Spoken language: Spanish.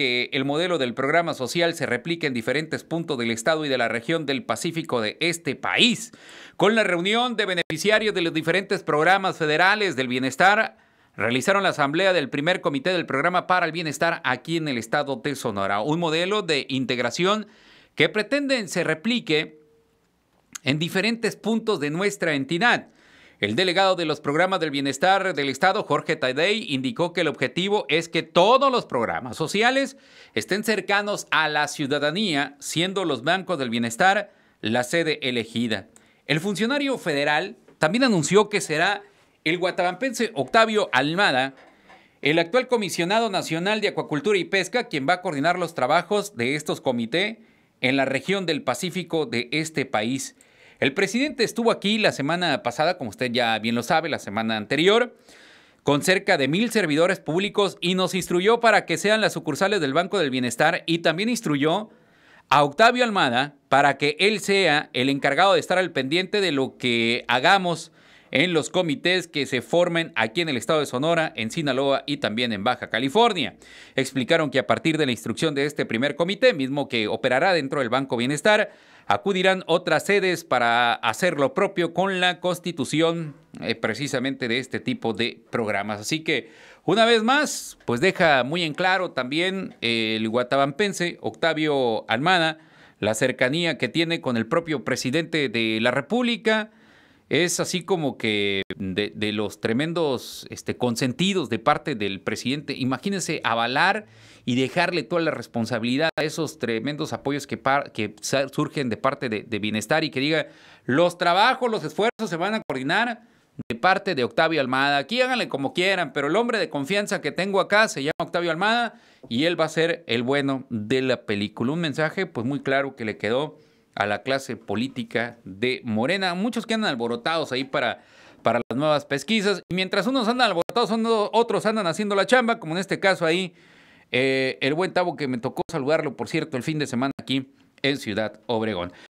que el modelo del programa social se replique en diferentes puntos del Estado y de la región del Pacífico de este país. Con la reunión de beneficiarios de los diferentes programas federales del bienestar, realizaron la asamblea del primer comité del programa para el bienestar aquí en el Estado de Sonora, un modelo de integración que pretenden se replique en diferentes puntos de nuestra entidad. El delegado de los programas del bienestar del Estado, Jorge Taidey, indicó que el objetivo es que todos los programas sociales estén cercanos a la ciudadanía, siendo los bancos del bienestar la sede elegida. El funcionario federal también anunció que será el guatabampense Octavio Almada, el actual comisionado nacional de acuacultura y pesca, quien va a coordinar los trabajos de estos comités en la región del Pacífico de este país. El presidente estuvo aquí la semana pasada, como usted ya bien lo sabe, la semana anterior, con cerca de mil servidores públicos y nos instruyó para que sean las sucursales del Banco del Bienestar y también instruyó a Octavio Almada para que él sea el encargado de estar al pendiente de lo que hagamos en los comités que se formen aquí en el estado de Sonora, en Sinaloa y también en Baja California. Explicaron que a partir de la instrucción de este primer comité, mismo que operará dentro del Banco Bienestar, acudirán otras sedes para hacer lo propio con la constitución eh, precisamente de este tipo de programas. Así que, una vez más, pues deja muy en claro también el guatabampense Octavio Almana, la cercanía que tiene con el propio presidente de la República, es así como que de, los tremendos este, consentidos de parte del presidente. Imagínense avalar y dejarle toda la responsabilidad a esos tremendos apoyos que, surgen de parte de, Bienestar y que diga, los trabajos, los esfuerzos se van a coordinar de parte de Octavio Almada. Aquí háganle como quieran, pero el hombre de confianza que tengo acá se llama Octavio Almada y él va a ser el bueno de la película. Un mensaje pues muy claro que le quedó a la clase política de Morena. Muchos que andan alborotados ahí para, para las nuevas pesquisas. Y mientras unos andan alborotados, otros andan haciendo la chamba, como en este caso ahí, eh, el buen Tavo que me tocó saludarlo, por cierto, el fin de semana aquí en Ciudad Obregón.